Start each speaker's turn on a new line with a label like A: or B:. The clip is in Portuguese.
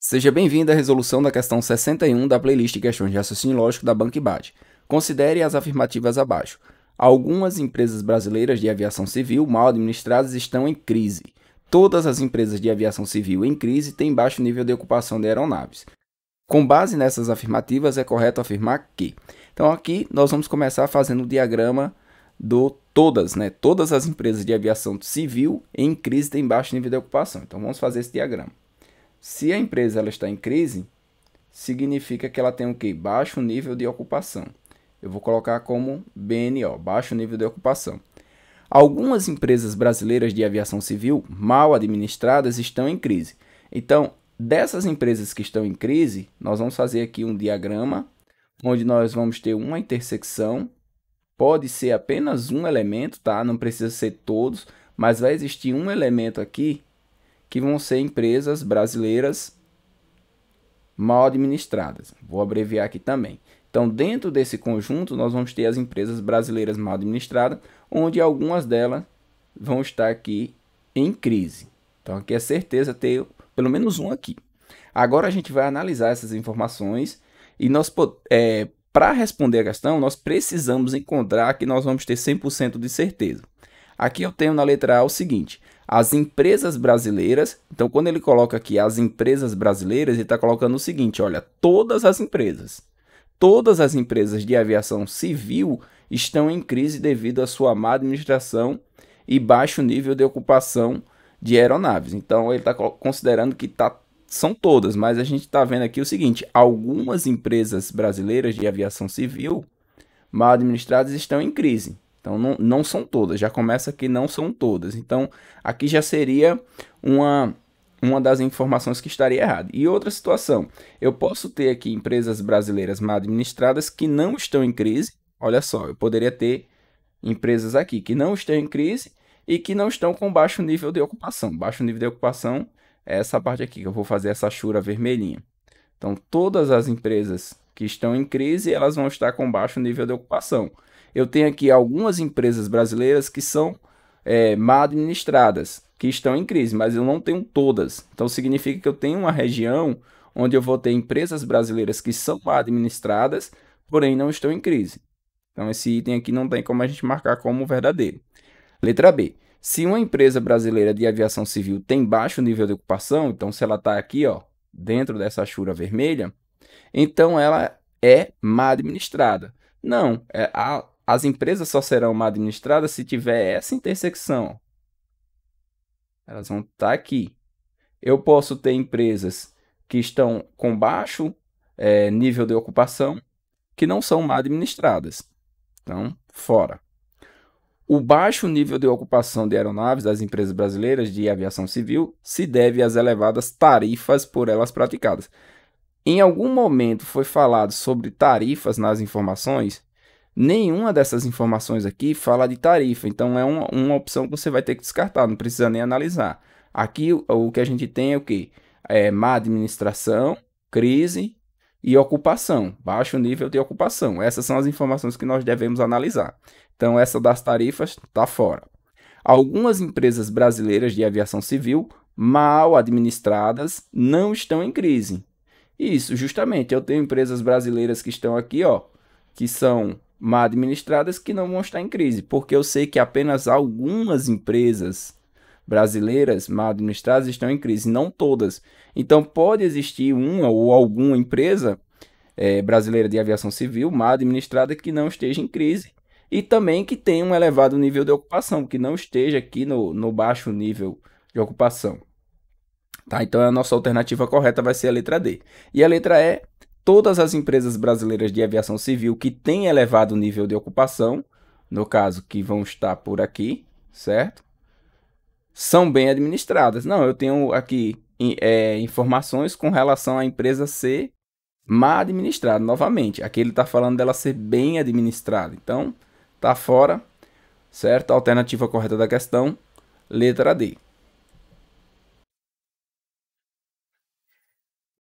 A: Seja bem-vindo à resolução da questão 61 da playlist Questões de Raciocínio Lógico da Bankbad. Considere as afirmativas abaixo. Algumas empresas brasileiras de aviação civil mal administradas estão em crise. Todas as empresas de aviação civil em crise têm baixo nível de ocupação de aeronaves. Com base nessas afirmativas, é correto afirmar que. Então, aqui nós vamos começar fazendo o diagrama do todas, né? Todas as empresas de aviação civil em crise têm baixo nível de ocupação. Então, vamos fazer esse diagrama. Se a empresa ela está em crise, significa que ela tem o que? Baixo nível de ocupação. Eu vou colocar como BNO, baixo nível de ocupação. Algumas empresas brasileiras de aviação civil mal administradas estão em crise. Então, dessas empresas que estão em crise, nós vamos fazer aqui um diagrama onde nós vamos ter uma intersecção. Pode ser apenas um elemento, tá? Não precisa ser todos, mas vai existir um elemento aqui que vão ser empresas brasileiras mal administradas. Vou abreviar aqui também. Então, dentro desse conjunto, nós vamos ter as empresas brasileiras mal administradas, onde algumas delas vão estar aqui em crise. Então, aqui é certeza ter pelo menos um aqui. Agora a gente vai analisar essas informações e nós é, para responder a questão, nós precisamos encontrar que nós vamos ter 100% de certeza. Aqui eu tenho na letra A o seguinte: as empresas brasileiras. Então, quando ele coloca aqui as empresas brasileiras, ele está colocando o seguinte: olha, todas as empresas. Todas as empresas de aviação civil estão em crise devido à sua má administração e baixo nível de ocupação de aeronaves. Então, ele está considerando que tá, são todas, mas a gente está vendo aqui o seguinte: algumas empresas brasileiras de aviação civil mal administradas estão em crise. Então não, não são todas, já começa que não são todas. Então aqui já seria uma uma das informações que estaria errada. E outra situação, eu posso ter aqui empresas brasileiras mal administradas que não estão em crise. Olha só, eu poderia ter empresas aqui que não estão em crise e que não estão com baixo nível de ocupação. Baixo nível de ocupação é essa parte aqui que eu vou fazer essa chura vermelhinha. Então, todas as empresas que estão em crise, elas vão estar com baixo nível de ocupação eu tenho aqui algumas empresas brasileiras que são é, mal administradas, que estão em crise, mas eu não tenho todas. Então significa que eu tenho uma região onde eu vou ter empresas brasileiras que são mal administradas, porém não estão em crise. Então esse item aqui não tem como a gente marcar como verdadeiro. Letra B. Se uma empresa brasileira de aviação civil tem baixo nível de ocupação, então se ela está aqui, ó, dentro dessa chura vermelha, então ela é mal administrada. Não, é, a, as empresas só serão administradas se tiver essa intersecção. Elas vão estar tá aqui. Eu posso ter empresas que estão com baixo é, nível de ocupação que não são mal administradas. Então, fora. O baixo nível de ocupação de aeronaves das empresas brasileiras de aviação civil se deve às elevadas tarifas por elas praticadas. Em algum momento foi falado sobre tarifas nas informações, Nenhuma dessas informações aqui fala de tarifa, então é uma, uma opção que você vai ter que descartar, não precisa nem analisar. Aqui o, o que a gente tem é o que? É má administração, crise e ocupação, baixo nível de ocupação. Essas são as informações que nós devemos analisar. Então essa das tarifas está fora. Algumas empresas brasileiras de aviação civil mal administradas não estão em crise. Isso, justamente, eu tenho empresas brasileiras que estão aqui, ó, que são mal administradas que não vão estar em crise, porque eu sei que apenas algumas empresas brasileiras mal administradas estão em crise, não todas. Então pode existir uma ou alguma empresa é, brasileira de aviação civil mal administrada que não esteja em crise e também que tenha um elevado nível de ocupação, que não esteja aqui no, no baixo nível de ocupação. Tá? Então a nossa alternativa correta vai ser a letra D. E a letra E todas as empresas brasileiras de aviação civil que têm elevado nível de ocupação, no caso que vão estar por aqui, certo? São bem administradas. Não, eu tenho aqui é, informações com relação à empresa ser má administrada. Novamente, aqui ele está falando dela ser bem administrada. Então, tá fora, certo? Alternativa correta da questão, letra D.